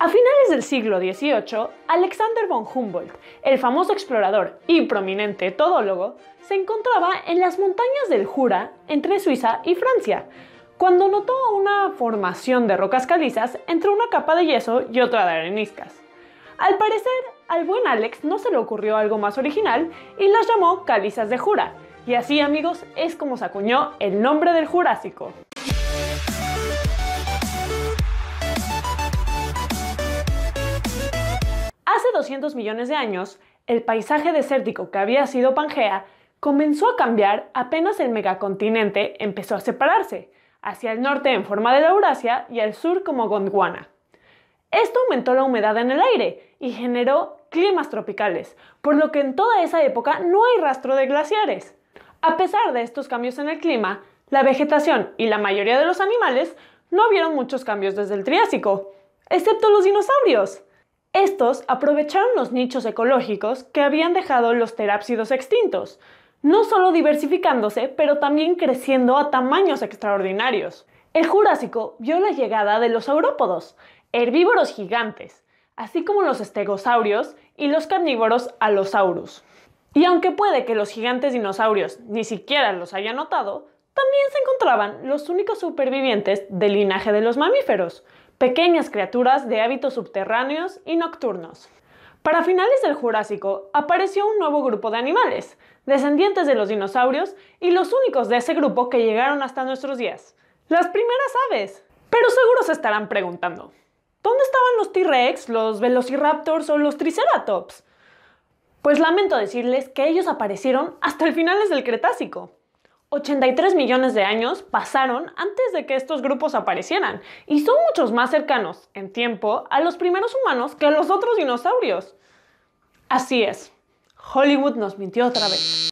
A finales del siglo XVIII, Alexander von Humboldt, el famoso explorador y prominente todólogo, se encontraba en las montañas del Jura, entre Suiza y Francia, cuando notó una formación de rocas calizas entre una capa de yeso y otra de areniscas. Al parecer, al buen Alex no se le ocurrió algo más original y las llamó calizas de Jura, y así amigos es como se acuñó el nombre del Jurásico. 200 millones de años, el paisaje desértico que había sido Pangea comenzó a cambiar apenas el megacontinente empezó a separarse, hacia el norte en forma de la Eurasia y al sur como Gondwana. Esto aumentó la humedad en el aire y generó climas tropicales, por lo que en toda esa época no hay rastro de glaciares. A pesar de estos cambios en el clima, la vegetación y la mayoría de los animales no vieron muchos cambios desde el Triásico, excepto los dinosaurios. Estos aprovecharon los nichos ecológicos que habían dejado los terápsidos extintos, no solo diversificándose, pero también creciendo a tamaños extraordinarios. El Jurásico vio la llegada de los saurópodos, herbívoros gigantes, así como los estegosaurios y los carnívoros alosaurus. Y aunque puede que los gigantes dinosaurios ni siquiera los hayan notado, también se encontraban los únicos supervivientes del linaje de los mamíferos, pequeñas criaturas de hábitos subterráneos y nocturnos. Para finales del Jurásico apareció un nuevo grupo de animales, descendientes de los dinosaurios y los únicos de ese grupo que llegaron hasta nuestros días, las primeras aves. Pero seguro se estarán preguntando, ¿dónde estaban los T-Rex, los Velociraptors o los Triceratops? Pues lamento decirles que ellos aparecieron hasta el finales del Cretácico. 83 millones de años pasaron antes de que estos grupos aparecieran y son muchos más cercanos en tiempo a los primeros humanos que a los otros dinosaurios. Así es, Hollywood nos mintió otra vez.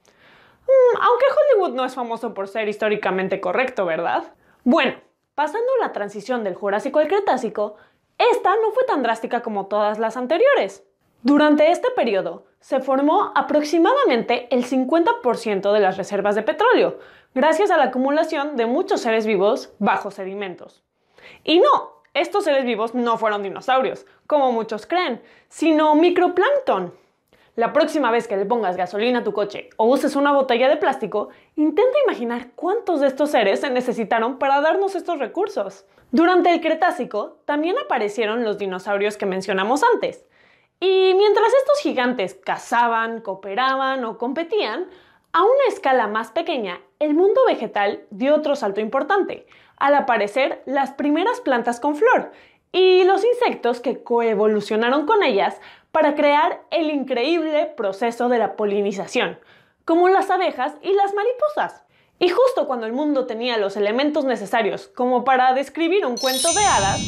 Mm, aunque Hollywood no es famoso por ser históricamente correcto, ¿verdad? Bueno, pasando la transición del Jurásico al Cretácico, esta no fue tan drástica como todas las anteriores. Durante este periodo se formó aproximadamente el 50% de las reservas de petróleo, gracias a la acumulación de muchos seres vivos bajo sedimentos. Y no, estos seres vivos no fueron dinosaurios, como muchos creen, sino microplancton. La próxima vez que le pongas gasolina a tu coche o uses una botella de plástico, intenta imaginar cuántos de estos seres se necesitaron para darnos estos recursos. Durante el Cretácico también aparecieron los dinosaurios que mencionamos antes, y mientras estos gigantes cazaban, cooperaban o competían, a una escala más pequeña, el mundo vegetal dio otro salto importante, al aparecer las primeras plantas con flor y los insectos que coevolucionaron con ellas para crear el increíble proceso de la polinización, como las abejas y las mariposas. Y justo cuando el mundo tenía los elementos necesarios como para describir un cuento de hadas,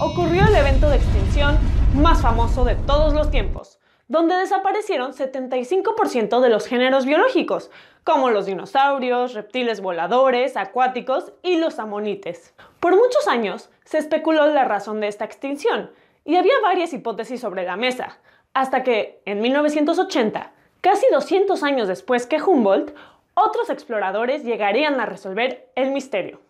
ocurrió el evento de extinción más famoso de todos los tiempos, donde desaparecieron 75% de los géneros biológicos, como los dinosaurios, reptiles voladores, acuáticos y los amonites. Por muchos años se especuló la razón de esta extinción y había varias hipótesis sobre la mesa, hasta que, en 1980, casi 200 años después que Humboldt, otros exploradores llegarían a resolver el misterio.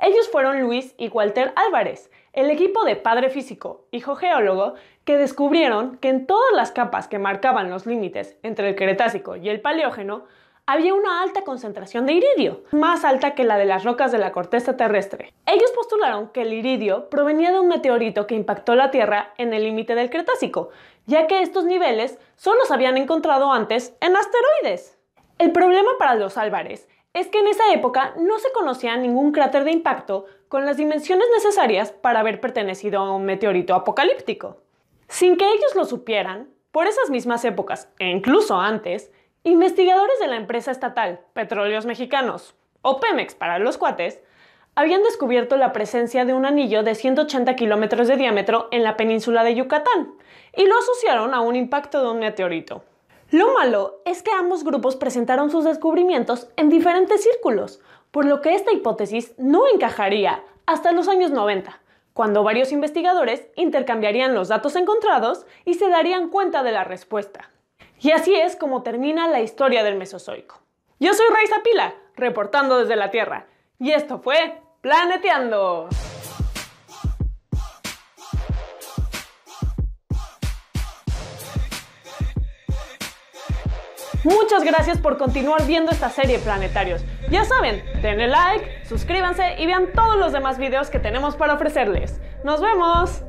Ellos fueron Luis y Walter Álvarez, el equipo de padre físico hijo geólogo que descubrieron que en todas las capas que marcaban los límites entre el Cretácico y el Paleógeno había una alta concentración de iridio, más alta que la de las rocas de la corteza terrestre. Ellos postularon que el iridio provenía de un meteorito que impactó la Tierra en el límite del Cretácico, ya que estos niveles solo se habían encontrado antes en asteroides. El problema para los Álvarez es que en esa época no se conocía ningún cráter de impacto con las dimensiones necesarias para haber pertenecido a un meteorito apocalíptico. Sin que ellos lo supieran, por esas mismas épocas, e incluso antes, investigadores de la empresa estatal Petróleos Mexicanos, o Pemex para los cuates, habían descubierto la presencia de un anillo de 180 kilómetros de diámetro en la península de Yucatán y lo asociaron a un impacto de un meteorito. Lo malo es que ambos grupos presentaron sus descubrimientos en diferentes círculos, por lo que esta hipótesis no encajaría hasta los años 90, cuando varios investigadores intercambiarían los datos encontrados y se darían cuenta de la respuesta. Y así es como termina la historia del Mesozoico. Yo soy Raiza Pila, reportando desde la Tierra, y esto fue Planeteando. Muchas gracias por continuar viendo esta serie Planetarios. Ya saben, denle like, suscríbanse y vean todos los demás videos que tenemos para ofrecerles. ¡Nos vemos!